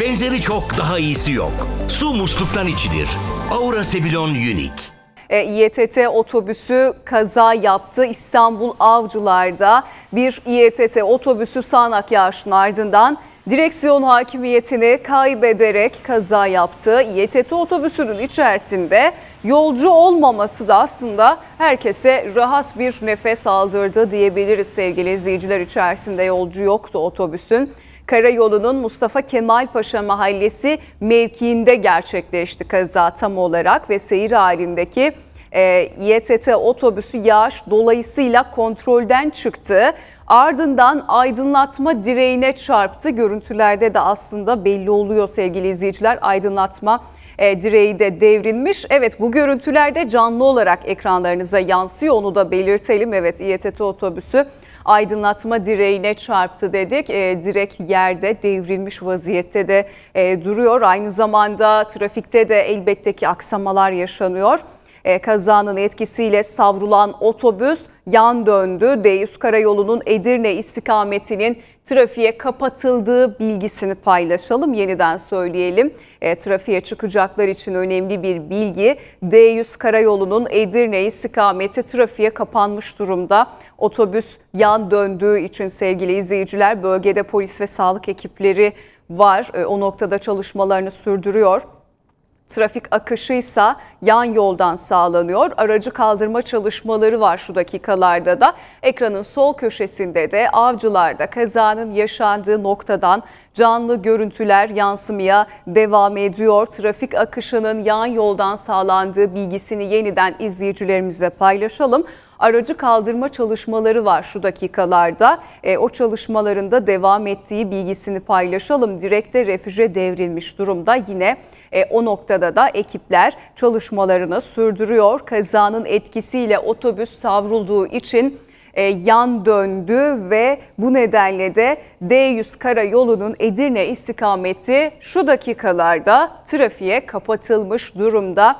Benzeri çok daha iyisi yok. Su musluktan içilir. Aura Sebilon Unique. E, İETT otobüsü kaza yaptı. İstanbul Avcılar'da bir İETT otobüsü sağanak yağışın ardından direksiyon hakimiyetini kaybederek kaza yaptı. İETT otobüsünün içerisinde yolcu olmaması da aslında herkese rahat bir nefes aldırdı diyebiliriz sevgili izleyiciler. içerisinde yolcu yoktu otobüsün. Karayolu'nun Mustafa Kemal Paşa Mahallesi mevkiinde gerçekleşti kaza tam olarak ve seyir halindeki e, İETT otobüsü yağış dolayısıyla kontrolden çıktı. Ardından aydınlatma direğine çarptı. Görüntülerde de aslında belli oluyor sevgili izleyiciler. Aydınlatma e, direği de devrilmiş. Evet bu görüntülerde canlı olarak ekranlarınıza yansıyor onu da belirtelim. Evet İETT otobüsü aydınlatma direğine çarptı dedik. E, direk yerde devrilmiş vaziyette de e, duruyor. Aynı zamanda trafikte de elbette ki aksamalar yaşanıyor. E, kazanın etkisiyle savrulan otobüs yan döndü. D100 Karayolu'nun Edirne istikametinin trafiğe kapatıldığı bilgisini paylaşalım. Yeniden söyleyelim. E, trafiğe çıkacaklar için önemli bir bilgi. D100 Karayolu'nun Edirne istikameti trafiğe kapanmış durumda. Otobüs yan döndüğü için sevgili izleyiciler bölgede polis ve sağlık ekipleri var. E, o noktada çalışmalarını sürdürüyor. Trafik akışı ise yan yoldan sağlanıyor. Aracı kaldırma çalışmaları var şu dakikalarda da. Ekranın sol köşesinde de avcılarda kazanın yaşandığı noktadan canlı görüntüler yansımaya devam ediyor. Trafik akışının yan yoldan sağlandığı bilgisini yeniden izleyicilerimizle paylaşalım aracı kaldırma çalışmaları var şu dakikalarda. E, o çalışmalarında devam ettiği bilgisini paylaşalım. Direkte refüje devrilmiş durumda yine e, o noktada da ekipler çalışmalarını sürdürüyor. Kazanın etkisiyle otobüs savrulduğu için e, yan döndü ve bu nedenle de D100 karayolunun Edirne istikameti şu dakikalarda trafiğe kapatılmış durumda.